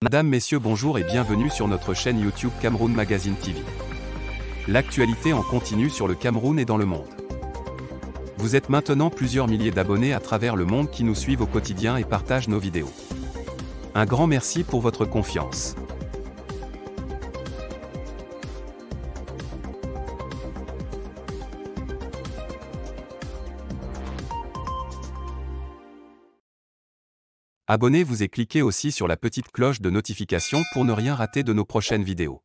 Madame, Messieurs, bonjour et bienvenue sur notre chaîne YouTube Cameroun Magazine TV. L'actualité en continue sur le Cameroun et dans le monde. Vous êtes maintenant plusieurs milliers d'abonnés à travers le monde qui nous suivent au quotidien et partagent nos vidéos. Un grand merci pour votre confiance. Abonnez-vous et cliquez aussi sur la petite cloche de notification pour ne rien rater de nos prochaines vidéos.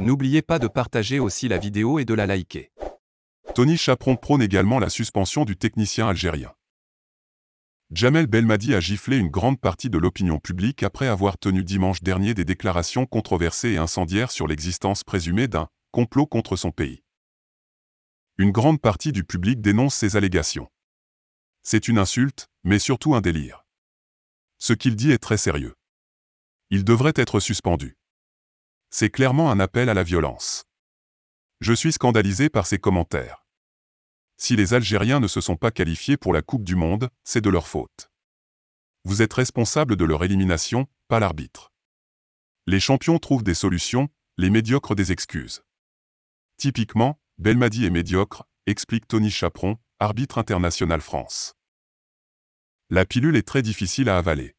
N'oubliez pas de partager aussi la vidéo et de la liker. Tony Chaperon prône également la suspension du technicien algérien. Jamel Belmadi a giflé une grande partie de l'opinion publique après avoir tenu dimanche dernier des déclarations controversées et incendiaires sur l'existence présumée d'un complot contre son pays. Une grande partie du public dénonce ces allégations. C'est une insulte, mais surtout un délire. Ce qu'il dit est très sérieux. Il devrait être suspendu. C'est clairement un appel à la violence. Je suis scandalisé par ses commentaires. Si les Algériens ne se sont pas qualifiés pour la Coupe du Monde, c'est de leur faute. Vous êtes responsable de leur élimination, pas l'arbitre. Les champions trouvent des solutions, les médiocres des excuses. Typiquement, Belmadi est médiocre, explique Tony Chaperon, arbitre international France la pilule est très difficile à avaler.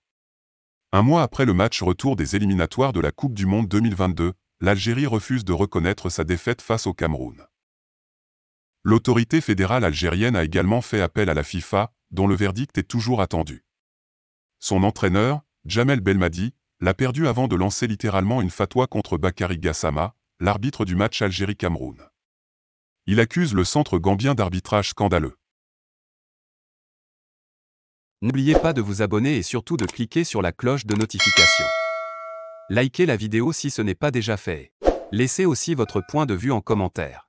Un mois après le match retour des éliminatoires de la Coupe du Monde 2022, l'Algérie refuse de reconnaître sa défaite face au Cameroun. L'autorité fédérale algérienne a également fait appel à la FIFA, dont le verdict est toujours attendu. Son entraîneur, Jamel Belmadi, l'a perdu avant de lancer littéralement une fatwa contre Bakari Gassama, l'arbitre du match Algérie-Cameroun. Il accuse le centre gambien d'arbitrage scandaleux. N'oubliez pas de vous abonner et surtout de cliquer sur la cloche de notification. Likez la vidéo si ce n'est pas déjà fait. Laissez aussi votre point de vue en commentaire.